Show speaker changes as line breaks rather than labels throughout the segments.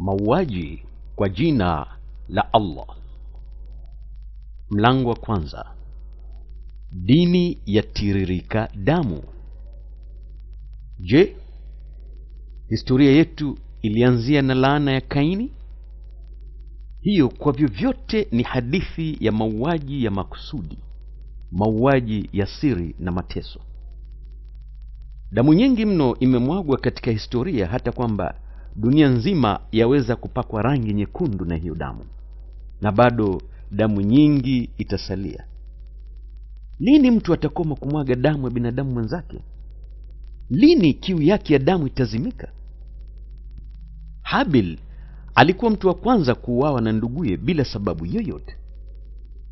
Mauaji kwa jina la Allah. Mlango wa kwanza. Dini yatiririka damu. Je, historia yetu ilianzia na laana ya Kaini? Hiyo kwa vyovyote ni hadithi ya mauaji ya makusudi, mauaji ya siri na mateso. Damu nyingi mno imemwagwa katika historia hata kwamba dunia nzima yaweza kupakwa rangi nyekundu na hiyo damu na bado damu nyingi itasalia lini mtu atakoma kumwaga damu ya binadamu mwenzake lini kiu yake ya damu itazimika habil alikuwa mtu wa kwanza kuuawa na nduguye bila sababu yoyote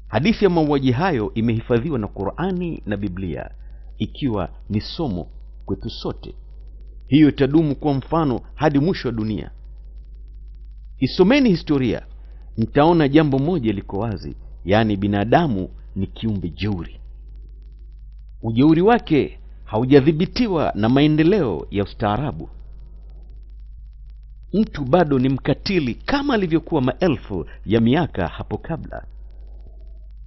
hadithi ya mauaji hayo imehifadhiwa na qurani na biblia ikiwa ni somo kwetu sote hiyo itadumu kwa mfano hadi mwisho wa dunia. Isomeni historia, mtaona jambo moja liko wazi, yaani binadamu ni kiumbe jeuri. Ujeuri wake haujadhibitiwa na maendeleo ya ustaarabu. Mtu bado ni mkatili kama alivyokuwa maelfu ya miaka hapo kabla.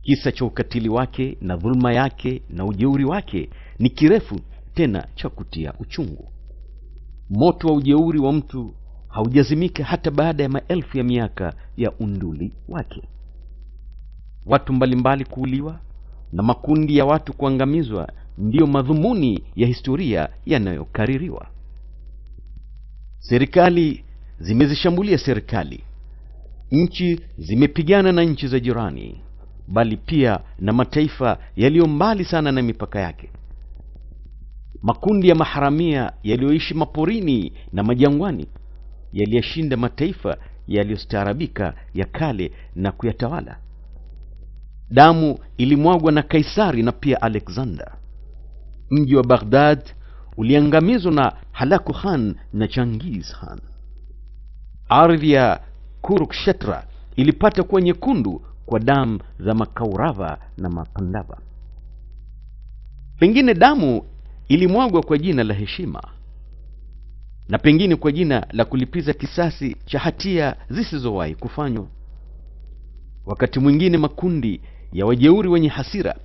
Kisa cha ukatili wake na dhuluma yake na ujeuri wake ni kirefu tena cha kutia uchungu. Moto wa ujeuri wa mtu haujazimika hata baada ya maelfu ya miaka ya unduli wake. Watu mbalimbali kuuliwa na makundi ya watu kuangamizwa ndiyo madhumuni ya historia yanayokaririwa. Serikali zimezishambulia serikali, nchi zimepigana na nchi za jirani, bali pia na mataifa yaliyo mbali sana na mipaka yake. Makundi ya maharamia yaliyoishi maporini na majangwani yaliyashinda mataifa yaliyostaarabika ya kale na kuyatawala. Damu ilimwagwa na Kaisari na pia Alexander. Mji wa Baghdad uliangamizwa na Halaku Khan na Changiz Khan. Ardhi ya Kurukshetra ilipata kuwa nyekundu kwa damu za Makaurava na Mapandava. Pengine damu ilimwagwa kwa jina la heshima na pengine kwa jina la kulipiza kisasi cha hatia zisizowahi kufanywa. Wakati mwingine makundi ya wajeuri wenye hasira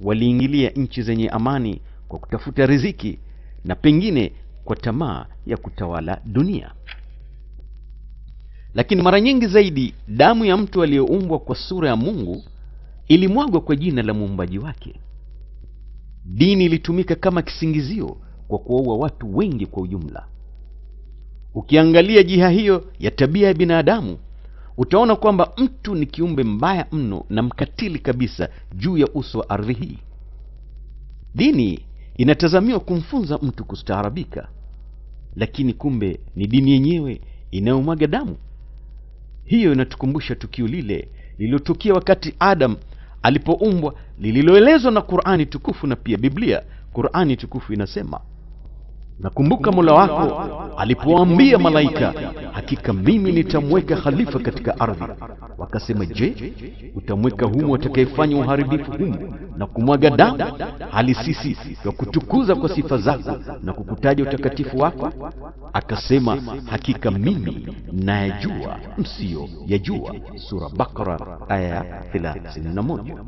waliingilia nchi zenye amani kwa kutafuta riziki na pengine kwa tamaa ya kutawala dunia. Lakini mara nyingi zaidi, damu ya mtu aliyeumbwa kwa sura ya Mungu ilimwagwa kwa jina la muumbaji wake. Dini ilitumika kama kisingizio kwa kuwaua watu wengi kwa ujumla. Ukiangalia jiha hiyo ya tabia ya binadamu, utaona kwamba mtu ni kiumbe mbaya mno na mkatili kabisa juu ya uso wa ardhi hii. Dini inatazamiwa kumfunza mtu kustaarabika, lakini kumbe ni dini yenyewe inayomwaga damu. Hiyo inatukumbusha tukio lile lililotokea wakati Adam alipoumbwa lililoelezwa na Qur'ani tukufu na pia Biblia. Qur'ani tukufu inasema Nakumbuka Mola wako alipoambia malaika, hakika mimi nitamweka khalifa katika ardhi. Wakasema, je, utamweka humo atakayefanya uharibifu humo na kumwaga damu? Hali sisi kwa kutukuza kwa sifa zako na kukutaja utakatifu wako. Akasema, hakika mimi nayajua msiyo yajua. Sura Bakara aya 31.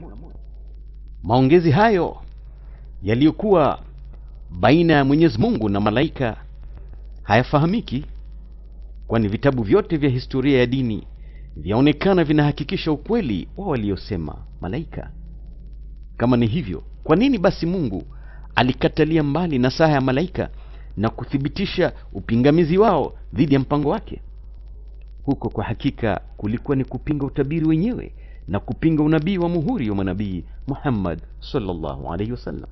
Maongezi hayo yaliyokuwa baina ya Mwenyezi Mungu na malaika hayafahamiki, kwani vitabu vyote vya historia ya dini vyaonekana vinahakikisha ukweli wa waliosema malaika. Kama ni hivyo, kwa nini basi Mungu alikatalia mbali nasaha ya malaika na kuthibitisha upingamizi wao dhidi ya mpango wake? Huko kwa hakika kulikuwa ni kupinga utabiri wenyewe na kupinga unabii wa muhuri wa mwanabii Muhammad sallallahu alaihi wasallam.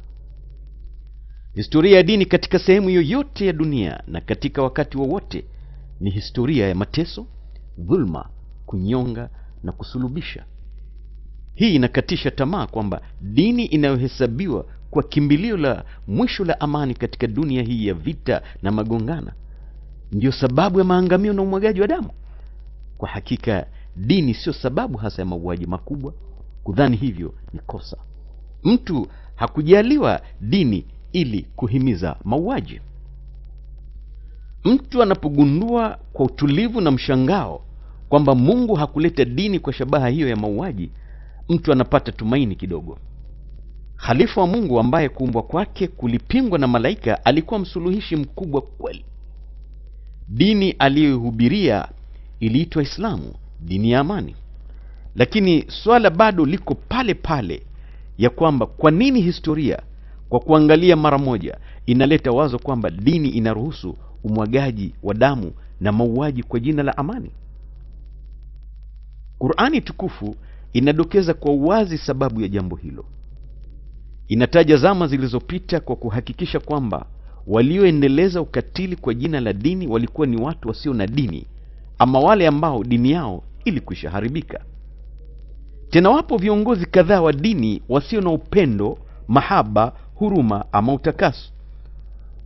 Historia ya dini katika sehemu yoyote ya dunia na katika wakati wowote wa ni historia ya mateso, dhulma, kunyonga na kusulubisha. Hii inakatisha tamaa kwamba dini inayohesabiwa kwa kimbilio la mwisho la amani katika dunia hii ya vita na magongana ndiyo sababu ya maangamio na umwagaji wa damu. Kwa hakika, dini siyo sababu hasa ya mauaji makubwa. Kudhani hivyo ni kosa. Mtu hakujaliwa dini ili kuhimiza mauaji. Mtu anapogundua kwa utulivu na mshangao kwamba Mungu hakuleta dini kwa shabaha hiyo ya mauaji, mtu anapata tumaini kidogo. halifa wa Mungu ambaye kuumbwa kwake kulipingwa na malaika alikuwa msuluhishi mkubwa kweli. Dini aliyoihubiria iliitwa Islamu, dini ya amani. Lakini swala bado liko pale pale ya kwamba kwa nini historia kwa kuangalia mara moja, inaleta wazo kwamba dini inaruhusu umwagaji wa damu na mauaji kwa jina la amani. Qur'ani tukufu inadokeza kwa uwazi sababu ya jambo hilo. Inataja zama zilizopita kwa kuhakikisha kwamba walioendeleza ukatili kwa jina la dini walikuwa ni watu wasio na dini ama wale ambao dini yao ilikwisha haribika. Tena wapo viongozi kadhaa wa dini wasio na upendo, mahaba huruma ama utakaso.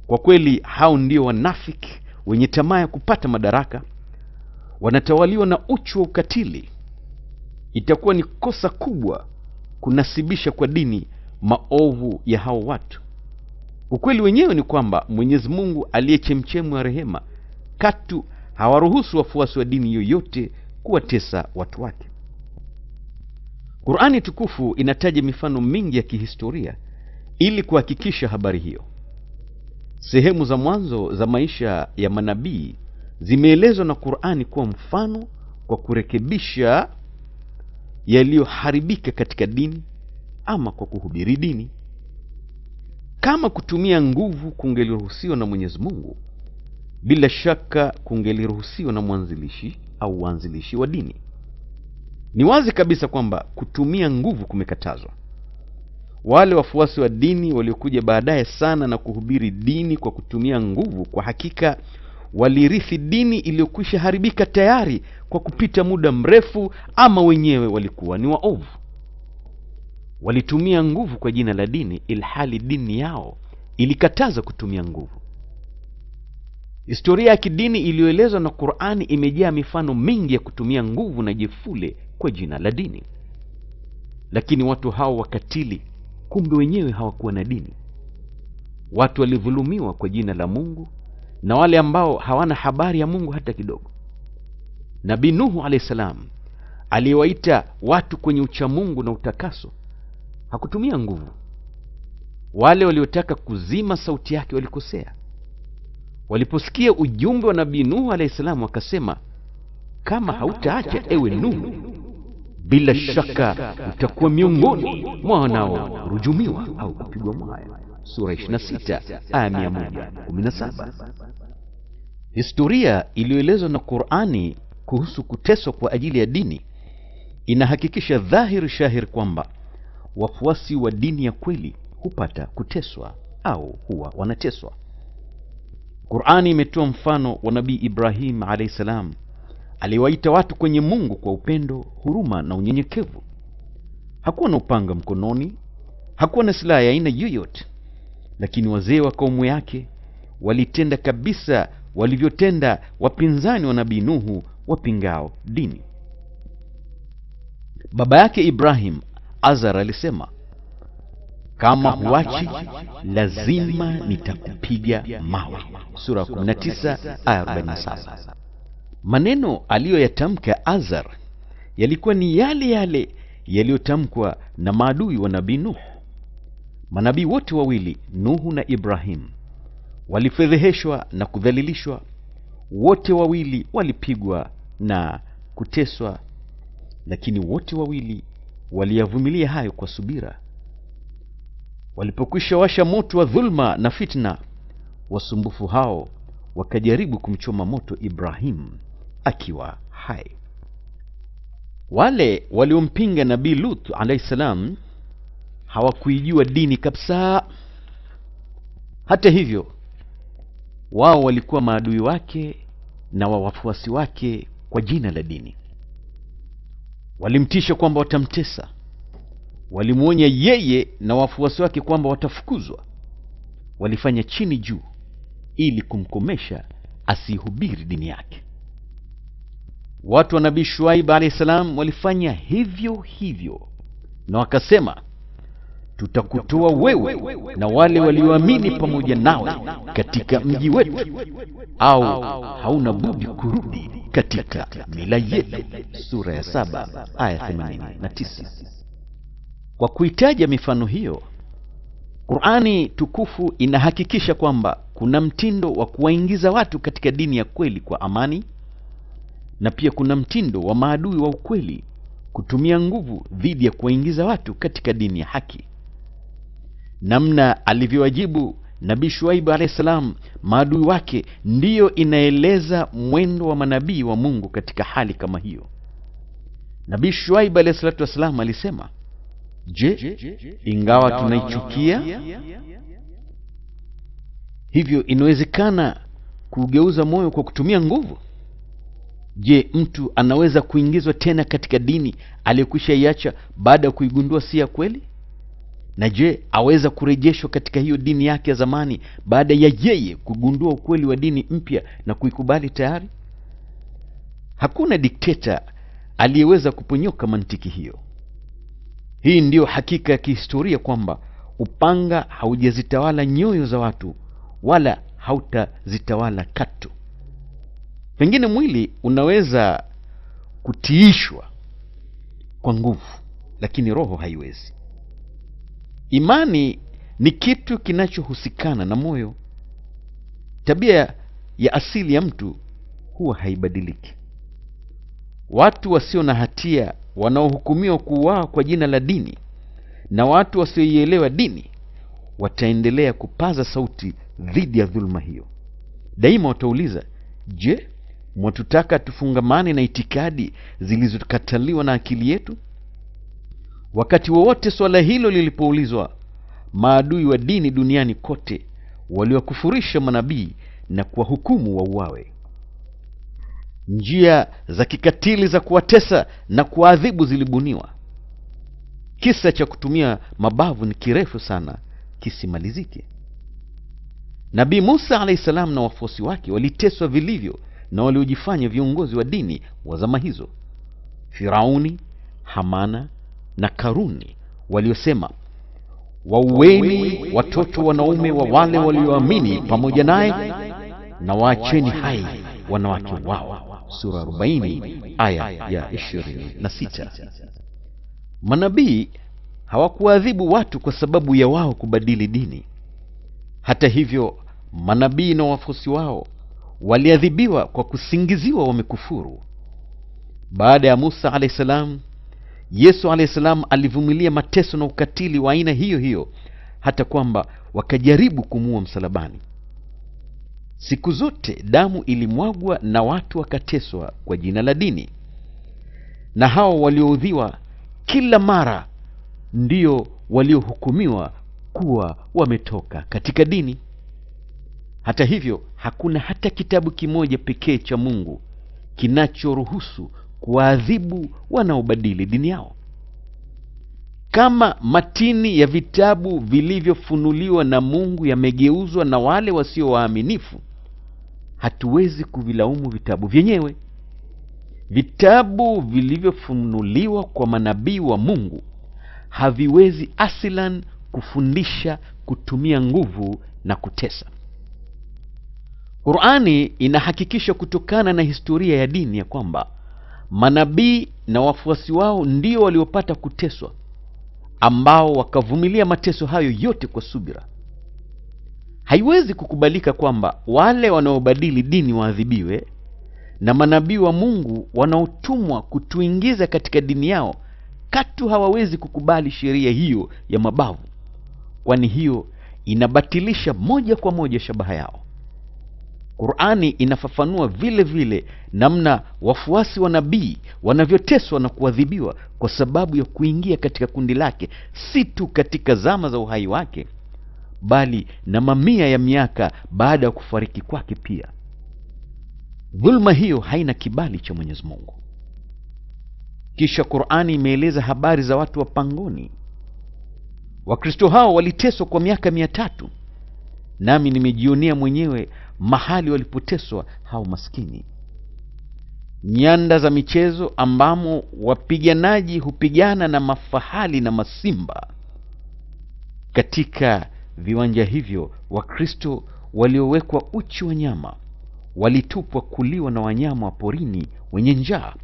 Kwa kweli hao ndio wanafiki wenye tamaa ya kupata madaraka, wanatawaliwa na uchu wa ukatili. Itakuwa ni kosa kubwa kunasibisha kwa dini maovu ya hao watu. Ukweli wenyewe ni kwamba Mwenyezi Mungu aliye ya rehema katu hawaruhusu wafuasi wa dini yoyote kuwatesa watu wake. Qur'ani tukufu inataja mifano mingi ya kihistoria ili kuhakikisha habari hiyo, sehemu za mwanzo za maisha ya manabii zimeelezwa na Qur'ani kuwa mfano kwa kurekebisha yaliyoharibika katika dini ama kwa kuhubiri dini. Kama kutumia nguvu kungeliruhusiwa na Mwenyezi Mungu, bila shaka kungeliruhusiwa na mwanzilishi au waanzilishi wa dini. Ni wazi kabisa kwamba kutumia nguvu kumekatazwa. Wale wafuasi wa dini waliokuja baadaye sana na kuhubiri dini kwa kutumia nguvu, kwa hakika walirithi dini iliyokwisha haribika tayari kwa kupita muda mrefu, ama wenyewe walikuwa ni waovu. Walitumia nguvu kwa jina la dini, ilhali dini yao ilikataza kutumia nguvu. Historia ya kidini iliyoelezwa na Qur'ani imejaa mifano mingi ya kutumia nguvu na jefule kwa jina la dini, lakini watu hao wakatili kumbe wenyewe hawakuwa na dini. Watu walidhulumiwa kwa jina la Mungu na wale ambao hawana habari ya Mungu hata kidogo. Nabii Nuhu alayhi salam aliyewaita watu kwenye uchamungu na utakaso hakutumia nguvu. Wale waliotaka kuzima sauti yake walikosea. Waliposikia ujumbe wa Nabii Nuhu alayhi salam, wakasema kama hautaacha ewe Nuhu bila shaka utakuwa miongoni mwa wanaorujumiwa au kupigwa mwaya. Sura 26 aya 117. Historia iliyoelezwa na Qur'ani kuhusu kuteswa kwa ajili ya dini inahakikisha dhahiri shahiri kwamba wafuasi wa dini ya kweli hupata kuteswa au huwa wanateswa. Qur'ani imetoa mfano wa Nabii Ibrahim alayhi salam aliwaita watu kwenye Mungu kwa upendo, huruma na unyenyekevu. Hakuwa na upanga mkononi, hakuwa na silaha ya aina yoyote, lakini wazee wa kaumu yake walitenda kabisa walivyotenda wapinzani wa nabii Nuhu wapingao dini. Baba yake Ibrahim Azar alisema, kama huachi lazima nitakupiga mawe. Sura 19 aya 47. Maneno aliyoyatamka Azar yalikuwa ni yale yale yaliyotamkwa na maadui wa nabii Nuh. Manabii wote wawili, Nuhu na Ibrahim, walifedheheshwa na kudhalilishwa. Wote wawili walipigwa na kuteswa, lakini wote wawili waliyavumilia hayo kwa subira. Walipokwisha washa moto wa dhulma na fitna, wasumbufu hao wakajaribu kumchoma moto Ibrahim akiwa hai. Wale waliompinga Nabii Lut alayhi salam hawakuijua dini kabisa. Hata hivyo, wao walikuwa maadui wake na wa wafuasi wake kwa jina la dini. Walimtisha kwamba watamtesa, walimwonya yeye na wafuasi wake kwamba watafukuzwa. Walifanya chini juu ili kumkomesha asihubiri dini yake. Watu wa Nabii Shuaib alahi salam walifanya hivyo hivyo, na wakasema, tutakutoa wewe na wale walioamini pamoja nawe katika mji wetu, au hauna budi kurudi katika mila yetu. Sura ya saba aya 89. Kwa kuitaja mifano hiyo, Qur'ani tukufu inahakikisha kwamba kuna mtindo wa kuwaingiza watu katika dini ya kweli kwa amani na pia kuna mtindo wa maadui wa ukweli kutumia nguvu dhidi ya kuwaingiza watu katika dini ya haki. Namna alivyowajibu Nabii Shuaibu alehi salam maadui wake ndiyo inaeleza mwendo wa manabii wa Mungu katika hali kama hiyo. Nabii Shuaibu alahi salatu wassalam alisema, je, ingawa tunaichukia hivyo, inawezekana kugeuza moyo kwa kutumia nguvu? Je, mtu anaweza kuingizwa tena katika dini aliyokwisha iacha baada ya kuigundua si ya kweli? Na je, aweza kurejeshwa katika hiyo dini yake ya zamani baada ya yeye kugundua ukweli wa dini mpya na kuikubali tayari? Hakuna dikteta aliyeweza kuponyoka mantiki hiyo. Hii ndiyo hakika ya kihistoria kwamba upanga haujazitawala nyoyo za watu wala hautazitawala katu. Pengine mwili unaweza kutiishwa kwa nguvu, lakini roho haiwezi. Imani ni kitu kinachohusikana na moyo. Tabia ya asili ya mtu huwa haibadiliki. Watu wasio na hatia wanaohukumiwa kuuawa kwa jina la dini na watu wasioielewa dini wataendelea kupaza sauti dhidi ya dhuluma hiyo. Daima watauliza, je, Mwatutaka tufungamane na itikadi zilizokataliwa na akili yetu? Wakati wowote suala hilo lilipoulizwa, maadui wa dini duniani kote waliwakufurisha manabii na kuwahukumu wauawe. Njia za kikatili za kuwatesa na kuwaadhibu zilibuniwa. Kisa cha kutumia mabavu ni kirefu sana, kisimalizike. Nabii Musa alahi salam na wafuasi wake waliteswa vilivyo na waliojifanya viongozi wa dini wa zama hizo, Firauni, Hamana na Karuni, waliosema waueni watoto wanaume wa wale walioamini pamoja naye na waacheni hai wanawake wao. Sura 40 aya ya 26. Manabii hawakuadhibu watu kwa sababu ya wao kubadili dini. Hata hivyo, manabii na wafuasi wao waliadhibiwa kwa kusingiziwa wamekufuru. Baada ya Musa alahi salam, Yesu alahi salam alivumilia mateso na ukatili wa aina hiyo hiyo, hata kwamba wakajaribu kumuua msalabani. Siku zote damu ilimwagwa na watu wakateswa kwa jina la dini, na hao walioudhiwa kila mara ndio waliohukumiwa kuwa wametoka katika dini. Hata hivyo, hakuna hata kitabu kimoja pekee cha Mungu kinachoruhusu kuwaadhibu wanaobadili dini yao. Kama matini ya vitabu vilivyofunuliwa na Mungu yamegeuzwa na wale wasio waaminifu, hatuwezi kuvilaumu vitabu vyenyewe. Vitabu vilivyofunuliwa kwa manabii wa Mungu haviwezi asilan kufundisha kutumia nguvu na kutesa. Qur'ani inahakikisha kutokana na historia ya dini ya kwamba manabii na wafuasi wao ndio waliopata kuteswa, ambao wakavumilia mateso hayo yote kwa subira. Haiwezi kukubalika kwamba wale wanaobadili dini waadhibiwe na manabii wa Mungu wanaotumwa kutuingiza katika dini yao katu hawawezi kukubali sheria hiyo ya mabavu, kwani hiyo inabatilisha moja kwa moja shabaha yao. Qur'ani inafafanua vile vile namna wafuasi wa nabii wanavyoteswa na kuadhibiwa kwa sababu ya kuingia katika kundi lake, si tu katika zama za uhai wake, bali na mamia ya miaka baada ya kufariki kwake pia. Dhulma hiyo haina kibali cha Mwenyezi Mungu. Kisha Qur'ani imeeleza habari za watu wa pangoni. Wakristo hao waliteswa kwa miaka mia tatu. Nami nimejionea mwenyewe mahali walipoteswa hao maskini, nyanda za michezo ambamo wapiganaji hupigana na mafahali na masimba. Katika viwanja hivyo Wakristo waliowekwa uchi wa nyama walitupwa kuliwa na wanyama wa porini wenye njaa.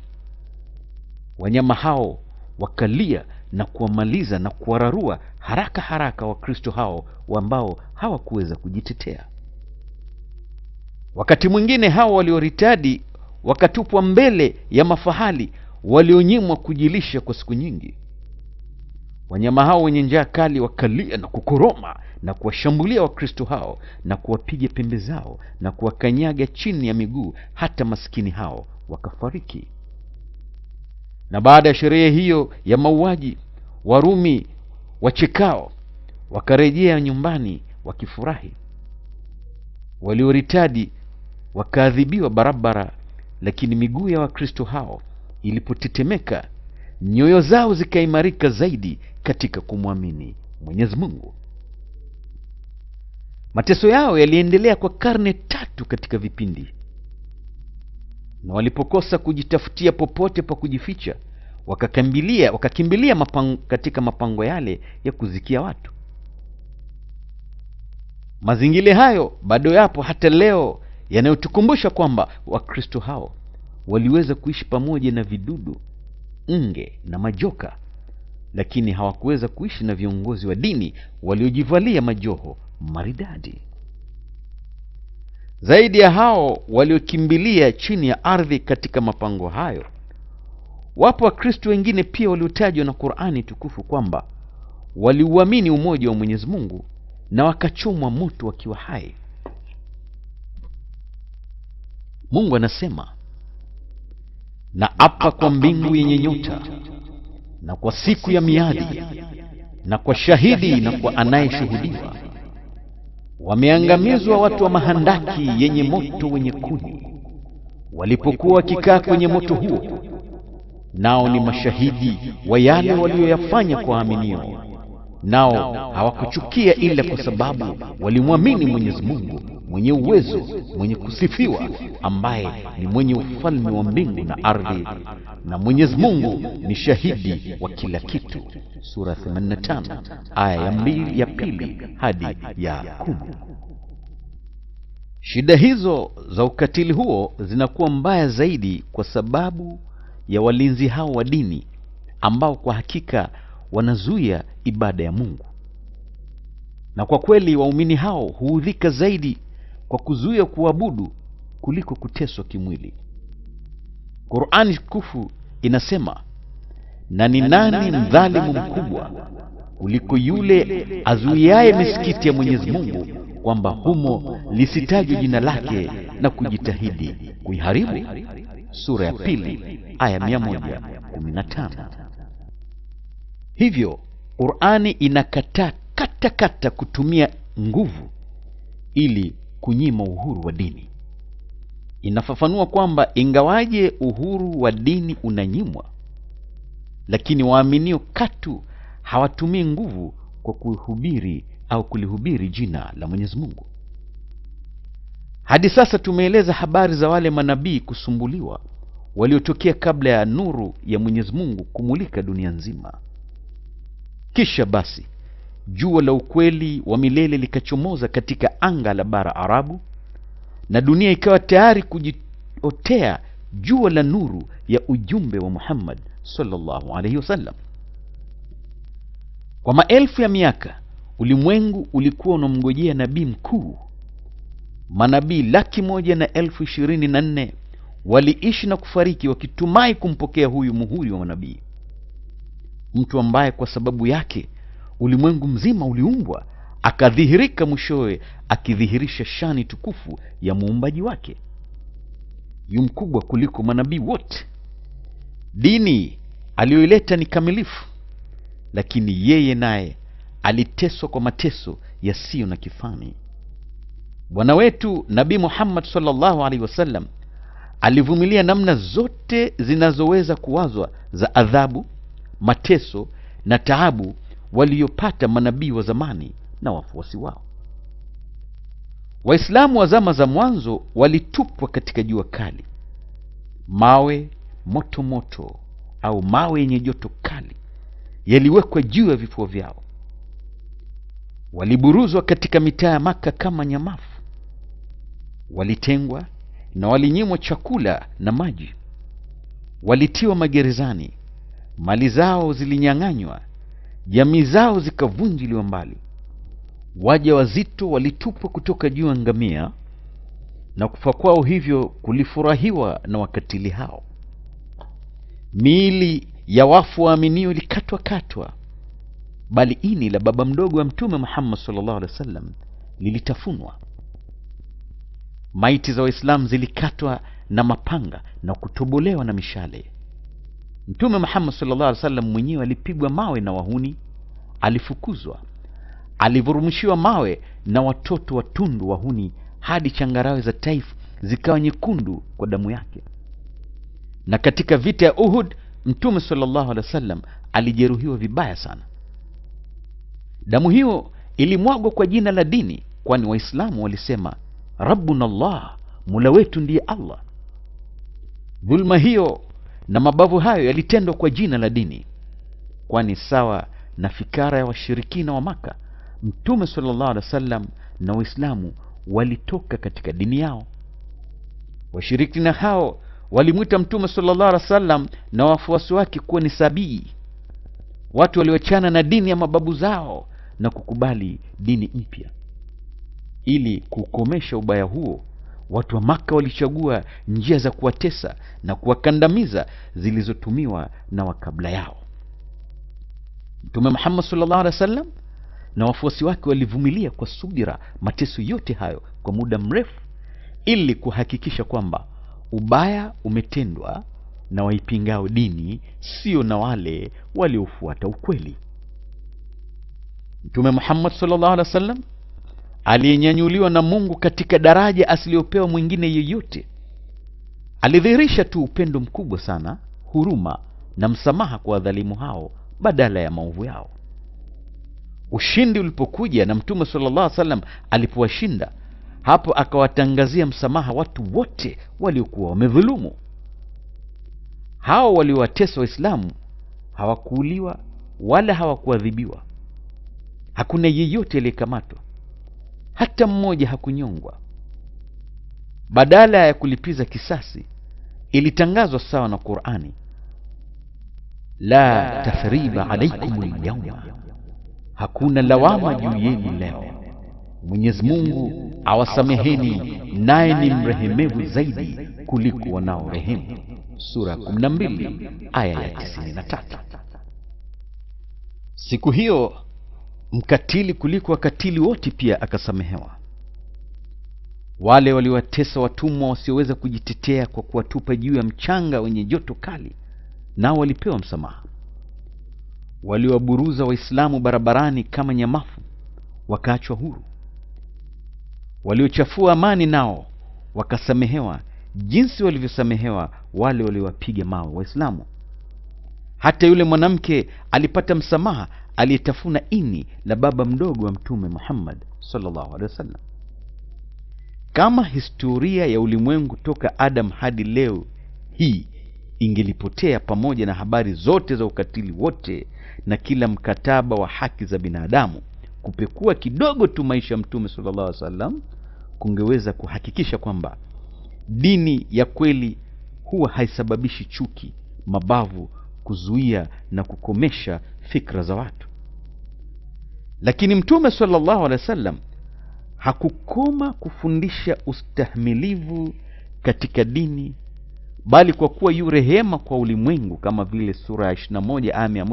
Wanyama hao wakalia na kuwamaliza na kuwararua haraka haraka Wakristo hao ambao hawakuweza kujitetea. Wakati mwingine hawa walioritadi wakatupwa mbele ya mafahali walionyimwa kujilisha kwa siku nyingi. Wanyama hao wenye njaa kali wakalia na kukoroma na kuwashambulia Wakristo hao na kuwapiga pembe zao na kuwakanyaga chini ya miguu, hata maskini hao wakafariki. Na baada ya sherehe hiyo ya mauaji, Warumi wachekao wakarejea nyumbani wakifurahi. Walioritadi wakaadhibiwa barabara, lakini miguu ya Wakristo hao ilipotetemeka, nyoyo zao zikaimarika zaidi katika kumwamini Mwenyezi Mungu. Mateso yao yaliendelea kwa karne tatu katika vipindi, na walipokosa kujitafutia popote pa kujificha, wakakimbilia wakakimbilia mapang, katika mapango yale ya kuzikia watu. Mazingira hayo bado yapo hata leo yanayotukumbusha kwamba Wakristo hao waliweza kuishi pamoja na vidudu, nge na majoka, lakini hawakuweza kuishi na viongozi wa dini waliojivalia majoho maridadi. Zaidi ya hao waliokimbilia chini ya ardhi katika mapango hayo, wapo Wakristo wengine pia waliotajwa na Qur'ani tukufu kwamba waliuamini umoja wa Mwenyezi Mungu na wakachomwa moto wakiwa hai. Mungu anasema, na apa kwa mbingu yenye nyota na kwa siku ya miadi na kwa shahidi na kwa anayeshuhudiwa. Wameangamizwa watu wa mahandaki yenye moto wenye kuni, walipokuwa wakikaa kwenye moto huo, nao ni mashahidi wa yale walioyafanya kwa waaminio, nao hawakuchukia ila kwa sababu walimwamini Mwenyezi Mungu mwenye uwezo, mwenye kusifiwa, ambaye ni mwenye ufalme wa mbingu na ardhi, na Mwenyezi Mungu ni shahidi wa kila kitu. Sura 85 aya ya mbili, ya pili hadi ya kumi. Shida hizo za ukatili huo zinakuwa mbaya zaidi kwa sababu ya walinzi hao wa dini ambao kwa hakika wanazuia ibada ya Mungu, na kwa kweli waumini hao huudhika zaidi kwa kuzuia kuabudu kuliko kuteswa kimwili. Qurani tukufu inasema, na ni nani mdhalimu mkubwa kuliko yule azuiaye misikiti ya Mwenyezi Mungu kwamba humo lisitajwe jina lake na kujitahidi kuiharibu? Sura ya pili aya 115. Hivyo Qurani inakataa kata katakata kutumia nguvu ili kunyima uhuru wa dini. Inafafanua kwamba ingawaje uhuru wa dini unanyimwa, lakini waaminio katu hawatumii nguvu kwa kuhubiri au kulihubiri jina la Mwenyezi Mungu. Hadi sasa tumeeleza habari za wale manabii kusumbuliwa waliotokea kabla ya nuru ya Mwenyezi Mungu kumulika dunia nzima. Kisha basi jua la ukweli wa milele likachomoza katika anga la bara Arabu, na dunia ikawa tayari kujiotea jua la nuru ya ujumbe wa Muhammad sallallahu alaihi wasallam. Kwa maelfu ya miaka ulimwengu ulikuwa unamngojea nabii mkuu. Manabii laki moja na elfu ishirini na nne waliishi na kufariki wakitumai kumpokea huyu muhuri wa manabii, mtu ambaye kwa sababu yake ulimwengu mzima uliumbwa, akadhihirika mwishowe, akidhihirisha shani tukufu ya muumbaji wake, yu mkubwa kuliko manabii wote. Dini aliyoileta ni kamilifu, lakini yeye naye aliteswa kwa mateso yasiyo na kifani. Bwana wetu Nabii Muhammad salllahu alaihi wasallam alivumilia namna zote zinazoweza kuwazwa za adhabu, mateso na taabu waliyopata manabii wa zamani na wafuasi wao. Waislamu wa zama za mwanzo walitupwa katika jua kali, mawe moto moto au mawe yenye joto kali yaliwekwa juu ya vifua vyao. Waliburuzwa katika mitaa ya Maka kama nyamafu, walitengwa na walinyimwa chakula na maji, walitiwa magerezani, mali zao zilinyang'anywa jamii zao zikavunjiliwa mbali, waja wazito walitupwa kutoka juu ya ngamia, na kufa kwao hivyo kulifurahiwa na wakatili hao. Miili ya wafu waaminio ilikatwa katwa, bali ini la baba mdogo wa Mtume Muhammad sallallahu alaihi wasallam lilitafunwa. Maiti za Waislamu zilikatwa na mapanga na kutobolewa na mishale. Mtume Muhammad sallallahu alaihi wasallam mwenyewe alipigwa mawe na wahuni, alifukuzwa, alivurumushiwa mawe na watoto watundu wahuni hadi changarawe za Taif zikawa nyekundu kwa damu yake. Na katika vita ya Uhud Mtume sallallahu alaihi wasallam alijeruhiwa vibaya sana. Damu hiyo ilimwagwa kwa jina la dini, kwani Waislamu walisema rabbuna Allah, mula wetu ndiye Allah. Dhulma hiyo na mabavu hayo yalitendwa kwa jina la dini, kwani sawa na fikara ya washirikina wa Maka, Mtume sallallahu alaihi wasallam na Waislamu walitoka katika dini yao. Washirikina hao walimwita Mtume alih wa sallam na wafuasi wake kuwa ni sabii, watu waliochana na dini ya mababu zao na kukubali dini mpya. Ili kukomesha ubaya huo Watu wa Maka walichagua njia za kuwatesa na kuwakandamiza zilizotumiwa na wakabla yao. Mtume Muhammad sallallahu wa sallam na wafuasi wake walivumilia kwa subira mateso yote hayo kwa muda mrefu, ili kuhakikisha kwamba ubaya umetendwa na waipingao dini, sio na wale waliofuata ukweli. Mtume Muhammad sallallahu wa sallam aliyenyanyuliwa na Mungu katika daraja asiliyopewa mwingine yeyote. Alidhihirisha tu upendo mkubwa sana, huruma na msamaha kwa wadhalimu hao badala ya maovu yao. Ushindi ulipokuja na Mtume sallallahu alaihi wasallam alipowashinda, hapo akawatangazia msamaha watu wote waliokuwa wamedhulumu. Hao waliowatesa Waislamu hawakuuliwa wala hawakuadhibiwa. Hakuna yeyote aliyekamatwa, hata mmoja hakunyongwa. Badala ya kulipiza kisasi, ilitangazwa sawa na Qur'ani, la tathriba alaikum lyauma hakuna lawama juu yenu leo. Mwenyezi Mungu awasameheni, naye ni mrehemevu zaidi kuliko wanaorehemu. Sura 12 aya ya 93. Siku hiyo mkatili kuliko wakatili wote pia akasamehewa. Wale waliwatesa watumwa wasioweza kujitetea kwa kuwatupa juu ya mchanga wenye joto kali, nao walipewa msamaha. Waliwaburuza Waislamu barabarani kama nyamafu, wakaachwa huru. Waliochafua amani, nao wakasamehewa jinsi walivyosamehewa wale waliowapiga mawe Waislamu. Hata yule mwanamke alipata msamaha aliyetafuna ini la baba mdogo wa Mtume Muhammad sallallahu alaihi wasallam. Kama historia ya ulimwengu toka Adam hadi leo hii ingelipotea pamoja na habari zote za ukatili wote na kila mkataba wa haki za binadamu, kupekua kidogo tu maisha ya Mtume sallallahu alaihi wasallam kungeweza kuhakikisha kwamba dini ya kweli huwa haisababishi chuki, mabavu, kuzuia na kukomesha fikra za watu. Lakini Mtume sallallahu alaihi wasallam hakukoma kufundisha ustahmilivu katika dini, bali kwa kuwa yu rehema kwa ulimwengu, kama vile sura ya 21 aya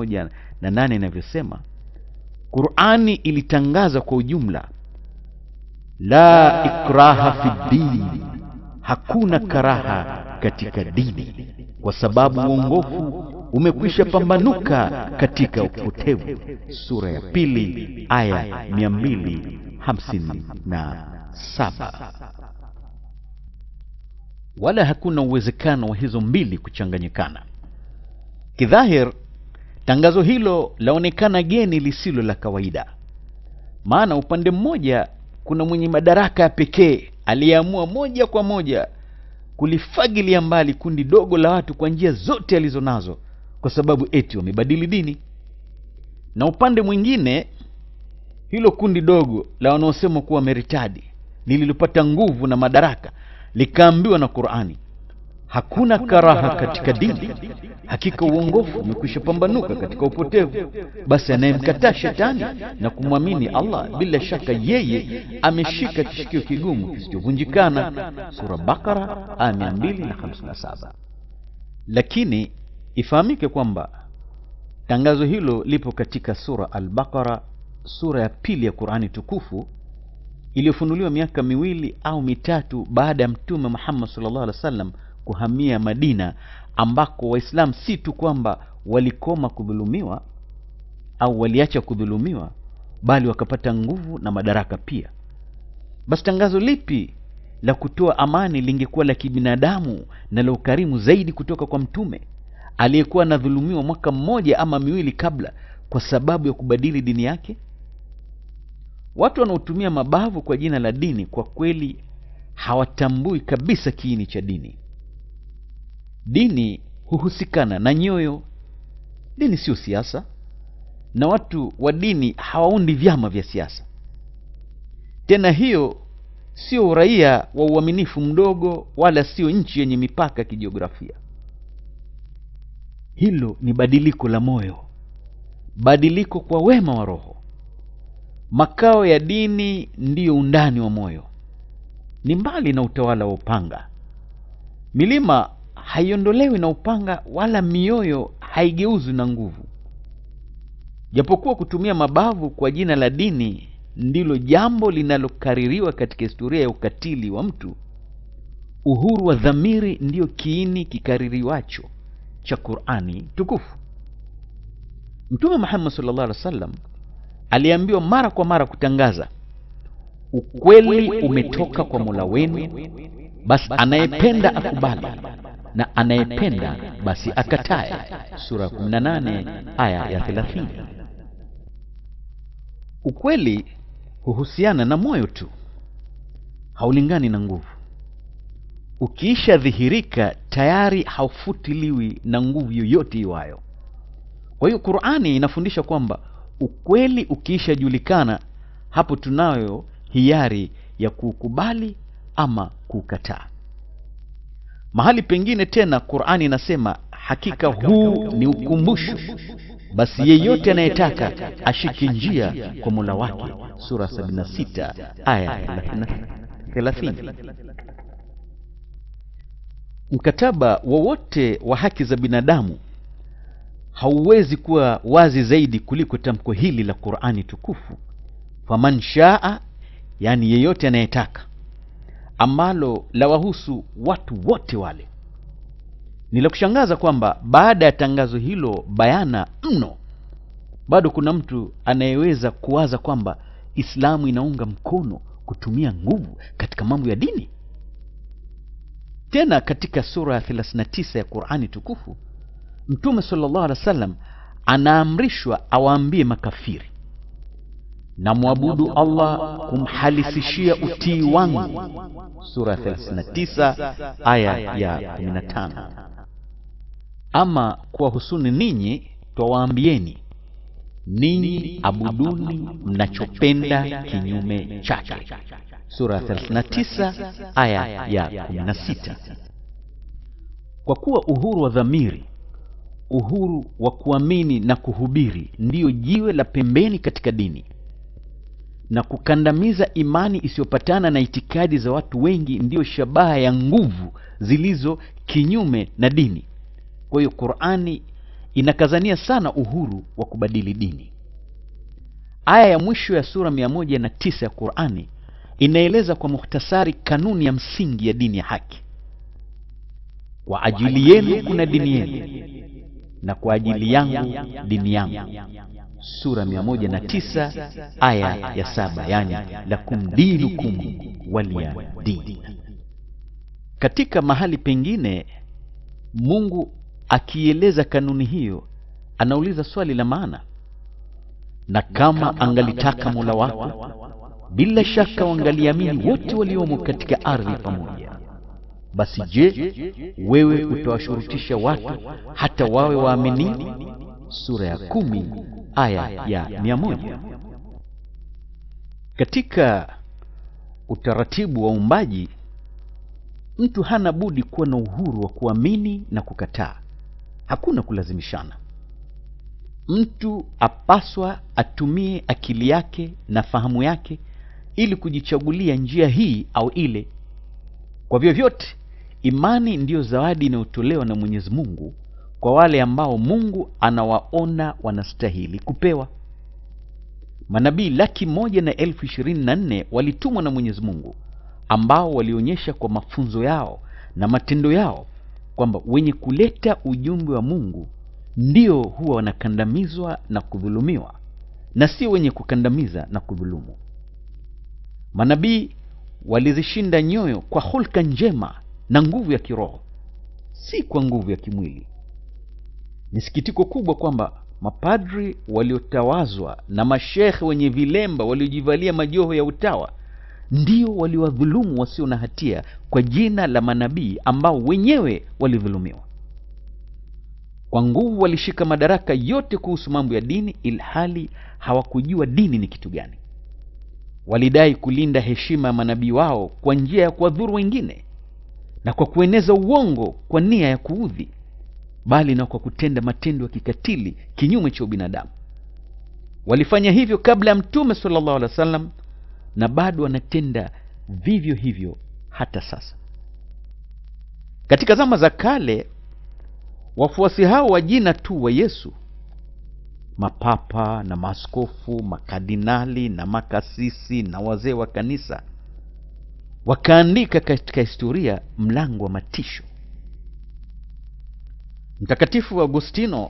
108 inavyosema. Qur'ani ilitangaza kwa ujumla, la ikraha fi dini hakuna karaha katika dini, kwa sababu uongofu umekwisha pambanuka katika upotevu. Sura ya pili aya mia mbili hamsini na saba. Wala hakuna uwezekano wa hizo mbili kuchanganyikana. Kidhahir, tangazo hilo laonekana geni lisilo la kawaida, maana upande mmoja kuna mwenye madaraka ya pekee aliyeamua moja kwa moja kulifagilia mbali kundi dogo la watu kwa njia zote alizo nazo kwa sababu eti wamebadili dini. Na upande mwingine, hilo kundi dogo la wanaosema kuwa meritadi lililopata nguvu na madaraka likaambiwa na Qur'ani, hakuna karaha katika dini, hakika uongofu umekwisha pambanuka katika upotevu. Basi anayemkataa shetani na kumwamini Allah, bila shaka yeye ameshika kishikio kigumu kisichovunjikana. Sura Bakara aya 257. Lakini Ifahamike kwamba tangazo hilo lipo katika sura al sura ya pili ya Qur'ani tukufu iliyofunuliwa miaka miwili au mitatu baada ya Mtume Muhammad sallallahu alaihi wasallam kuhamia Madina, ambako Waislamu si tu kwamba walikoma kudhulumiwa au waliacha kudhulumiwa, bali wakapata nguvu na madaraka pia. Basi tangazo lipi la kutoa amani lingekuwa la kibinadamu na la ukarimu zaidi kutoka kwa mtume aliyekuwa anadhulumiwa mwaka mmoja ama miwili kabla kwa sababu ya kubadili dini yake? Watu wanaotumia mabavu kwa jina la dini kwa kweli hawatambui kabisa kiini cha dini. Dini huhusikana na nyoyo. Dini siyo siasa, na watu wa dini hawaundi vyama vya siasa. Tena hiyo sio uraia wa uaminifu mdogo, wala sio nchi yenye mipaka kijiografia. Hilo ni badiliko la moyo, badiliko kwa wema wa roho. Makao ya dini ndiyo undani wa moyo, ni mbali na utawala wa upanga. Milima haiondolewi na upanga, wala mioyo haigeuzwi na nguvu. Japokuwa kutumia mabavu kwa jina la dini ndilo jambo linalokaririwa katika historia ya ukatili wa mtu, uhuru wa dhamiri ndiyo kiini kikaririwacho cha Qur'ani tukufu. Mtume Muhammad sallallahu alaihi wasallam aliambiwa mara kwa mara kutangaza ukweli umetoka kwa Mola wenu, basi anayependa akubali na anayependa basi akatae. Sura 18 aya ya 30. Ukweli huhusiana na moyo tu, haulingani na nguvu ukiishadhihirika tayari haufutiliwi na nguvu yoyote iwayo. Kwa hiyo Qur'ani inafundisha kwamba ukweli ukiishajulikana, hapo tunayo hiari ya kuukubali ama kuukataa. Mahali pengine tena Qur'ani inasema hakika huu ni ukumbusho, basi yeyote anayetaka ashike njia kwa Mola wake. Sura 76 aya 30 mkataba wowote wa haki za binadamu hauwezi kuwa wazi zaidi kuliko tamko hili la Qur'ani tukufu, faman shaa, yaani yeyote anayetaka, ambalo lawahusu watu wote wale. Ni la kushangaza kwamba baada ya tangazo hilo bayana mno, bado kuna mtu anayeweza kuwaza kwamba Islamu inaunga mkono kutumia nguvu katika mambo ya dini. Tena katika sura ya 39 ya Qur'ani tukufu Mtume sallallahu alaihi wasallam anaamrishwa awaambie makafiri, na Allah kumhalisishia utii wangu. Sura ya 39 aya ya 15. Ama kuwahusuni ninyi twawaambieni ninyi abuduni mnachopenda kinyume chake sura ya 39 aya ya 16, kwa kuwa uhuru wa dhamiri, uhuru wa kuamini na kuhubiri ndiyo jiwe la pembeni katika dini, na kukandamiza imani isiyopatana na itikadi za watu wengi ndiyo shabaha ya nguvu zilizo kinyume na dini. Kwa hiyo Qur'ani inakazania sana uhuru wa kubadili dini. Aya ya mwisho ya sura 109 ya Qur'ani inaeleza kwa muhtasari kanuni ya msingi ya dini ya haki. Kwa ajili yenu kuna dini yenu na kwa ajili yangu dini yangu, sura 109 aya ya saba, yani lakum dinukum walia dini Katika mahali pengine Mungu akieleza kanuni hiyo anauliza swali la maana, na kama angalitaka Mola wako bila shaka wangaliamini wote waliomo katika ardhi pamoja. Basi je, wewe utawashurutisha watu hata wawe waaminini? Sura ya kumi aya ya mia moja. Katika utaratibu wa uumbaji, mtu hana budi kuwa na uhuru wa kuamini na kukataa. Hakuna kulazimishana. Mtu apaswa atumie akili yake na fahamu yake ili kujichagulia njia hii au ile. Kwa vyovyote, imani ndiyo zawadi inayotolewa na Mwenyezi Mungu kwa wale ambao Mungu anawaona wanastahili kupewa. Manabii laki moja na elfu ishirini na nne walitumwa na Mwenyezi Mungu, ambao walionyesha kwa mafunzo yao na matendo yao kwamba wenye kuleta ujumbe wa Mungu ndio huwa wanakandamizwa na kudhulumiwa na sio wenye kukandamiza na kudhulumu. Manabii walizishinda nyoyo kwa hulka njema na nguvu ya kiroho, si kwa nguvu ya kimwili. Ni sikitiko kubwa kwamba mapadri waliotawazwa na mashehe wenye vilemba waliojivalia majoho ya utawa ndio waliwadhulumu wasio na hatia kwa jina la manabii ambao wenyewe walidhulumiwa. Kwa nguvu walishika madaraka yote kuhusu mambo ya dini, ilhali hawakujua dini ni kitu gani walidai kulinda heshima ya manabii wao kwa njia ya kuwadhuru wengine na kwa kueneza uongo kwa nia ya kuudhi, bali na kwa kutenda matendo ya kikatili kinyume cha ubinadamu. Walifanya hivyo kabla ya Mtume sallallahu alaihi wasallam na bado wanatenda vivyo hivyo hata sasa. Katika zama za kale, wafuasi hao wa jina tu wa Yesu mapapa na maaskofu, makardinali na makasisi na wazee wa kanisa wakaandika katika historia mlango wa matisho. Mtakatifu Agostino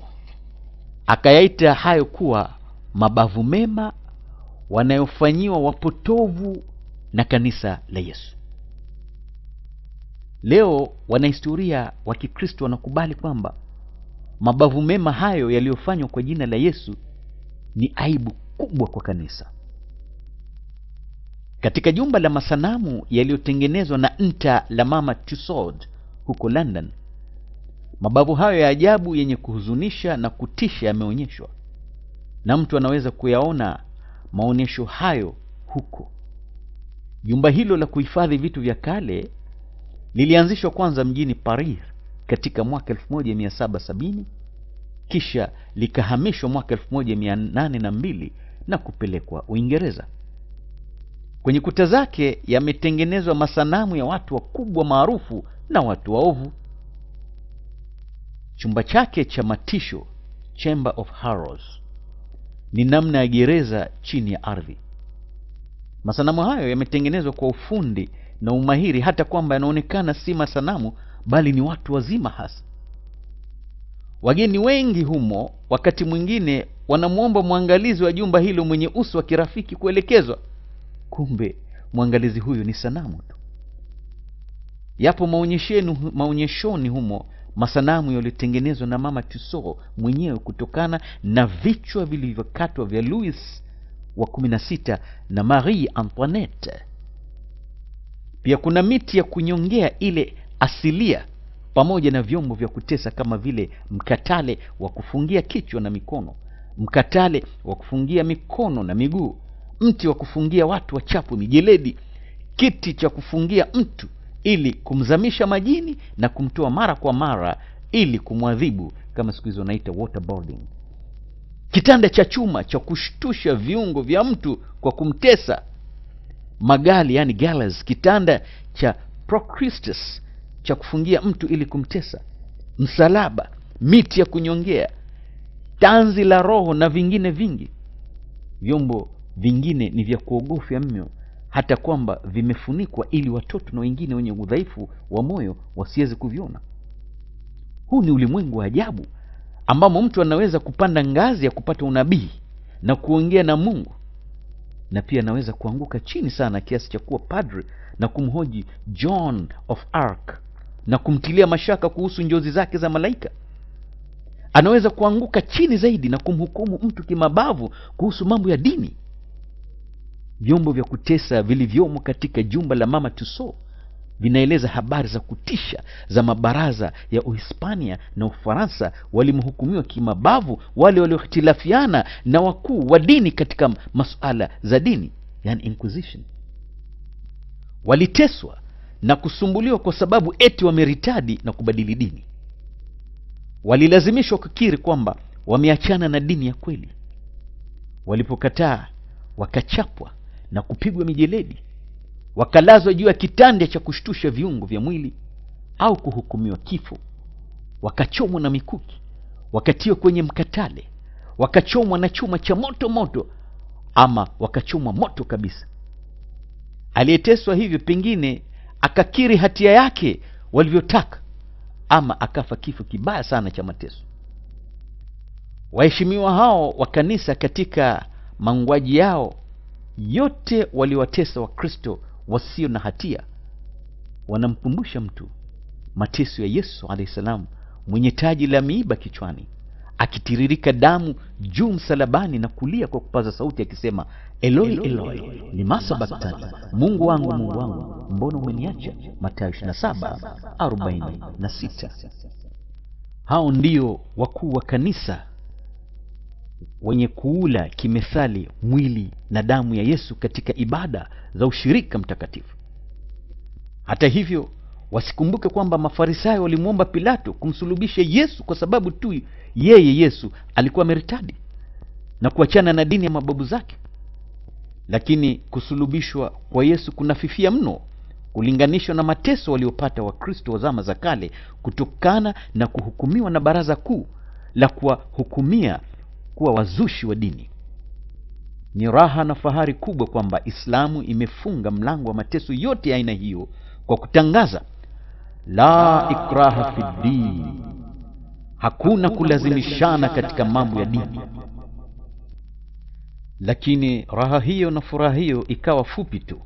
akayaita hayo kuwa mabavu mema wanayofanyiwa wapotovu na kanisa la Yesu. Leo wanahistoria wa Kikristo wanakubali kwamba Mabavu mema hayo yaliyofanywa kwa jina la Yesu ni aibu kubwa kwa kanisa. Katika jumba la masanamu yaliyotengenezwa na nta la Mama Tussaud huko London, mabavu hayo ya ajabu yenye kuhuzunisha na kutisha yameonyeshwa, na mtu anaweza kuyaona maonyesho hayo huko. Jumba hilo la kuhifadhi vitu vya kale lilianzishwa kwanza mjini Paris katika mwaka 1770 kisha likahamishwa mwaka 1802 na kupelekwa Uingereza. Kwenye kuta zake yametengenezwa masanamu ya watu wakubwa maarufu na watu waovu. Chumba chake cha matisho, Chamber of Horrors, ni namna ya gereza chini ya ardhi. Masanamu hayo yametengenezwa kwa ufundi na umahiri hata kwamba yanaonekana si masanamu bali ni watu wazima hasa. Wageni wengi humo wakati mwingine wanamwomba mwangalizi wa jumba hilo mwenye uso wa kirafiki kuelekezwa, kumbe mwangalizi huyu ni sanamu tu. Yapo maonyeshenu, maonyeshoni humo masanamu yaliyotengenezwa na Mama Tussauds mwenyewe kutokana na vichwa vilivyokatwa vya Louis wa 16 na Marie Antoinette. Pia kuna miti ya kunyongea ile asilia pamoja na vyombo vya kutesa kama vile mkatale wa kufungia kichwa na mikono, mkatale wa kufungia mikono na miguu, mti wa kufungia watu wachafu mijeledi, kiti cha kufungia mtu ili kumzamisha majini na kumtoa mara kwa mara ili kumwadhibu, kama siku hizo wanaita waterboarding, kitanda cha chuma cha kushtusha viungo vya mtu kwa kumtesa, magali yani gallows, kitanda cha Procristus cha kufungia mtu ili kumtesa, msalaba, miti ya kunyongea, tanzi la roho na vingine vingi. Vyombo vingine ni vya kuogofya mno, hata kwamba vimefunikwa ili watoto na wengine wenye udhaifu wa moyo wasiweze kuviona. Huu ni ulimwengu wa ajabu ambamo mtu anaweza kupanda ngazi ya kupata unabii na kuongea na Mungu, na pia anaweza kuanguka chini sana kiasi cha kuwa padri na kumhoji John of ark na kumtilia mashaka kuhusu njozi zake za malaika. Anaweza kuanguka chini zaidi na kumhukumu mtu kimabavu kuhusu mambo ya dini. Vyombo vya kutesa vilivyomo katika jumba la Mama tuso vinaeleza habari za kutisha za mabaraza ya Uhispania na Ufaransa walimhukumiwa kimabavu wale waliohitilafiana na wakuu wa dini katika masuala za dini, yani inquisition. Waliteswa na kusumbuliwa kwa sababu eti wameritadi na kubadili dini. Walilazimishwa kukiri kwamba wameachana na dini ya kweli. Walipokataa wakachapwa na kupigwa mijeledi, wakalazwa juu ya kitanda cha kushtusha viungo vya mwili au kuhukumiwa kifo, wakachomwa na mikuki, wakatiwa kwenye mkatale, wakachomwa na chuma cha moto moto, ama wakachomwa moto kabisa. Aliyeteswa hivyo pengine akakiri hatia yake walivyotaka, ama akafa kifo kibaya sana cha mateso. Waheshimiwa hao wa kanisa katika mauaji yao yote waliwatesa Wakristo wasio na hatia, wanamkumbusha mtu mateso ya Yesu alahi salam, mwenye taji la miiba kichwani, akitiririka damu juu msalabani na kulia kwa kupaza sauti akisema, Eloi Eloi lima sabakthani, Mungu wangu Mungu wangu mbona umeniacha? Mathayo 27:46. Hao ndio wakuu wa kanisa wenye kuula kimethali mwili na damu ya Yesu katika ibada za ushirika mtakatifu. Hata hivyo Wasikumbuke kwamba Mafarisayo walimwomba Pilato kumsulubisha Yesu kwa sababu tu yeye Yesu alikuwa meritadi na kuachana na dini ya mababu zake. Lakini kusulubishwa kwa Yesu kunafifia mno kulinganishwa na mateso waliopata Wakristo wa zama za kale kutokana na kuhukumiwa na Baraza Kuu la kuwahukumia kuwa wazushi wa dini. Ni raha na fahari kubwa kwamba Islamu imefunga mlango wa mateso yote ya aina hiyo kwa kutangaza la ikraha fi hakuna kulazimishana katika mambo ya dini. Lakini raha hiyo na furaha hiyo ikawa fupi tu.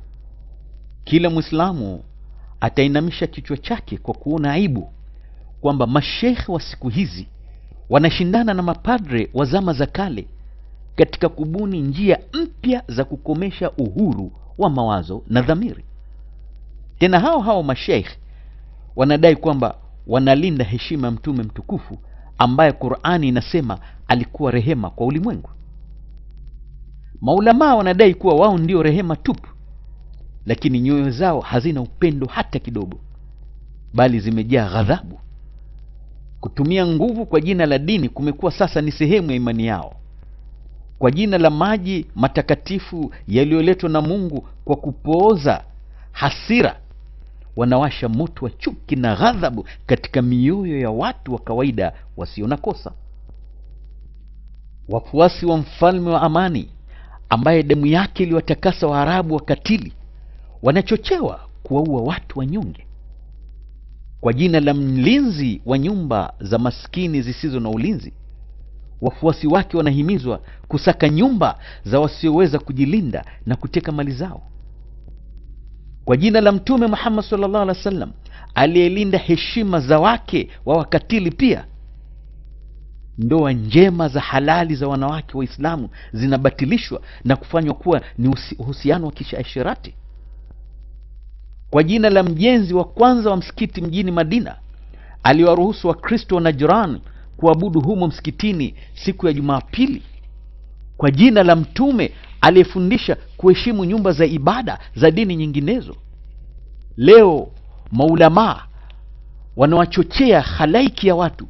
Kila mwislamu atainamisha kichwa chake kwa kuona aibu kwamba mashekhe wa siku hizi wanashindana na mapadre wa zama za kale katika kubuni njia mpya za kukomesha uhuru wa mawazo na dhamiri. Tena hao hao masheikh wanadai kwamba wanalinda heshima ya mtume mtukufu ambaye Qur'ani inasema alikuwa rehema kwa ulimwengu. Maulamaa wanadai kuwa wao ndio rehema tupu, lakini nyoyo zao hazina upendo hata kidogo, bali zimejaa ghadhabu. Kutumia nguvu kwa jina la dini kumekuwa sasa ni sehemu ya imani yao. Kwa jina la maji matakatifu yaliyoletwa na Mungu, kwa kupooza hasira wanawasha moto wa chuki na ghadhabu katika mioyo ya watu wa kawaida wasio na kosa. Wafuasi wa mfalme wa amani ambaye damu yake iliwatakasa Waarabu wakatili wanachochewa kuwaua watu wanyonge kwa jina la mlinzi wa nyumba za maskini zisizo na ulinzi. Wafuasi wake wanahimizwa kusaka nyumba za wasioweza kujilinda na kuteka mali zao kwa jina la Mtume Muhammad sallallahu alaihi wasallam aliyelinda heshima za wake wa wakatili. Pia ndoa njema za halali za wanawake Waislamu zinabatilishwa na kufanywa kuwa ni uhusiano wa kishaasherati kwa jina la mjenzi wa kwanza wa msikiti mjini Madina aliwaruhusu Wakristo wa Najran kuabudu humo msikitini siku ya Jumapili. Kwa jina la Mtume aliyefundisha kuheshimu nyumba za ibada za dini nyinginezo. Leo maulamaa wanawachochea halaiki ya watu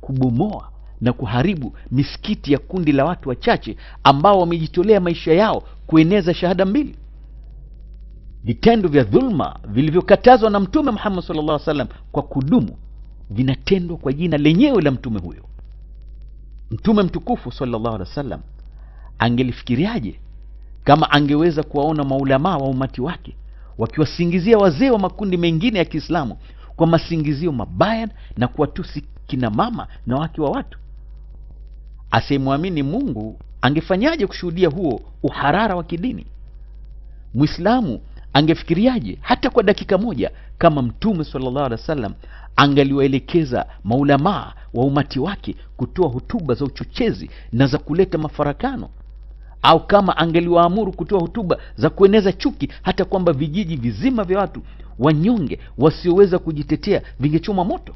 kubomoa na kuharibu misikiti ya kundi la watu wachache ambao wamejitolea maisha yao kueneza shahada mbili. Vitendo vya dhulma vilivyokatazwa na Mtume Muhammad sallallahu alaihi wasallam kwa kudumu vinatendwa kwa jina lenyewe la mtume huyo. Mtume mtukufu sallallahu alaihi wasallam angelifikiriaje kama angeweza kuwaona maulamaa wa umati wake wakiwasingizia wazee wa makundi mengine ya Kiislamu kwa masingizio mabaya na kuwatusi kina mama na wake wa watu. Asiyemwamini Mungu angefanyaje kushuhudia huo uharara wa kidini? Mwislamu angefikiriaje hata kwa dakika moja kama Mtume sallallahu wa sallam angaliwaelekeza maulamaa wa umati wake kutoa hutuba za uchochezi na za kuleta mafarakano au kama angeliwaamuru kutoa hotuba za kueneza chuki, hata kwamba vijiji vizima vya watu wanyonge wasioweza kujitetea vingechoma moto.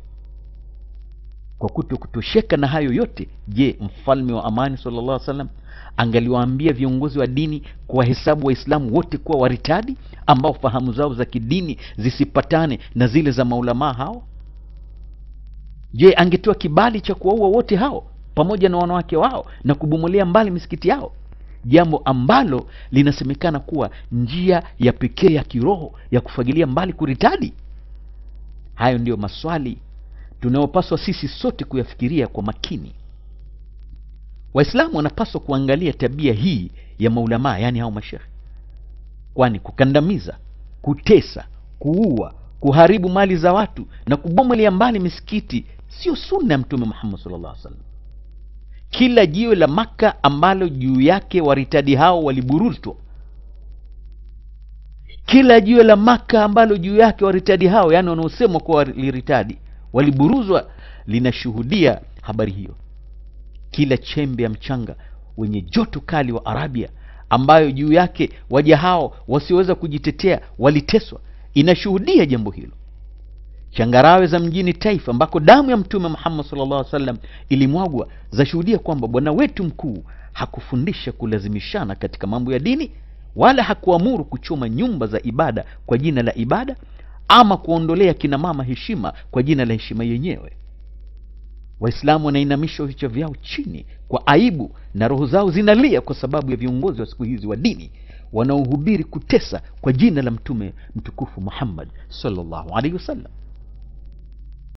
Kwa kuto kutosheka na hayo yote, je, mfalme wa amani sallallahu alaihi wasallam angaliwaambia viongozi wa dini kwa kuwahesabu Waislamu wote kuwa waritadi ambao fahamu zao za kidini zisipatane na zile za maulamaa hao? Je, angetoa kibali cha kuwaua wote hao pamoja na wanawake wao na kubomolea mbali misikiti yao? jambo ambalo linasemekana kuwa njia ya pekee ya kiroho ya kufagilia mbali kuritadi. Hayo ndiyo maswali tunayopaswa sisi sote kuyafikiria kwa makini. Waislamu wanapaswa kuangalia tabia hii ya maulamaa, yaani hao mashehe, kwani kukandamiza, kutesa, kuua, kuharibu mali za watu na kubomolia mbali misikiti sio sunna ya Mtume Muhammad sallla salam kila jiwe la Maka ambalo juu yake waritadi hao waliburutwa, kila jiwe la Maka ambalo juu yake waritadi hao, yaani wanaosemwa kuwa waliritadi, waliburuzwa, linashuhudia habari hiyo. Kila chembe ya mchanga wenye joto kali wa Arabia ambayo juu yake waja hao wasioweza kujitetea waliteswa, inashuhudia jambo hilo. Changarawe za mjini Taifa ambako damu ya Mtume Muhammad sallallahu alaihi wasallam ilimwagwa zashuhudia kwamba Bwana wetu mkuu hakufundisha kulazimishana katika mambo ya dini wala hakuamuru kuchoma nyumba za ibada kwa jina la ibada ama kuondolea kina mama heshima kwa jina la heshima yenyewe. Waislamu wanainamisha vichwa vyao chini kwa aibu na roho zao zinalia kwa sababu ya viongozi wa siku hizi wa dini wanaohubiri kutesa kwa jina la mtume mtukufu Muhammad sallallahu alaihi wasallam.